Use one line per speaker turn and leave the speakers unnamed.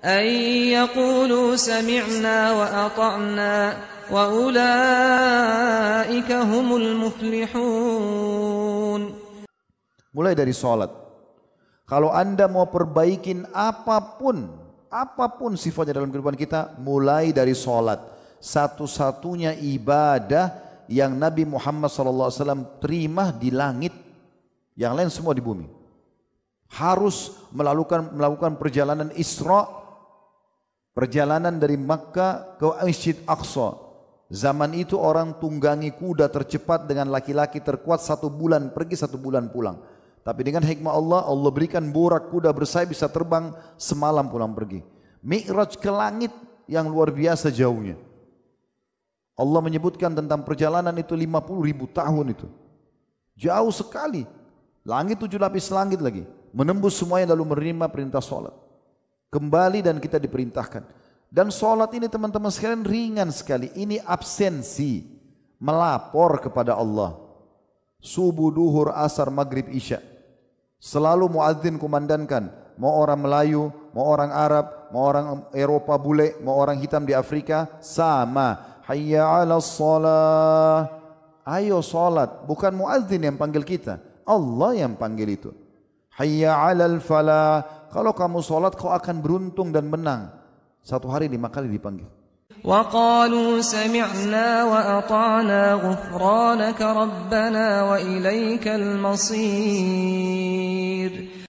أن يقولوا سمعنا وأطعنا وأولئك هم المفلحون Mulai dari sholat. Kalau anda mau perbaikin apapun, apapun sifatnya dalam kehidupan kita, mulai dari sholat. Satu-satunya ibadah yang Nabi Muhammad SAW terima di langit. Yang lain semua di bumi. Harus melakukan melakukan perjalanan Isra' Perjalanan dari Makkah ke Masjid Aqsa. Zaman itu orang tunggangi kuda tercepat dengan laki-laki terkuat satu bulan pergi satu bulan pulang. Tapi dengan hikmah Allah, Allah berikan borak kuda bersayap bisa terbang semalam pulang pergi. Mi'raj ke langit yang luar biasa jauhnya. Allah menyebutkan tentang perjalanan itu 50 ribu tahun itu. Jauh sekali. Langit tujuh lapis langit lagi. Menembus semuanya lalu menerima perintah sholat. Kembali dan kita diperintahkan. Dan sholat ini teman-teman sekalian ringan sekali. Ini absensi. Melapor kepada Allah. Subuh, duhur, asar, maghrib, isya. Selalu muadzin kumandankan. Mau orang Melayu, mau orang Arab, mau orang Eropa bule, mau orang hitam di Afrika. Sama. Hayya ala sholat. Ayo sholat. Bukan muadzin yang panggil kita. Allah yang panggil itu. Hayya ala falah kalau kamu sholat kau akan beruntung dan menang. Satu hari lima kali dipanggil. وقالوا سمعنا وأطعنا غفرانك ربنا وإليك المصير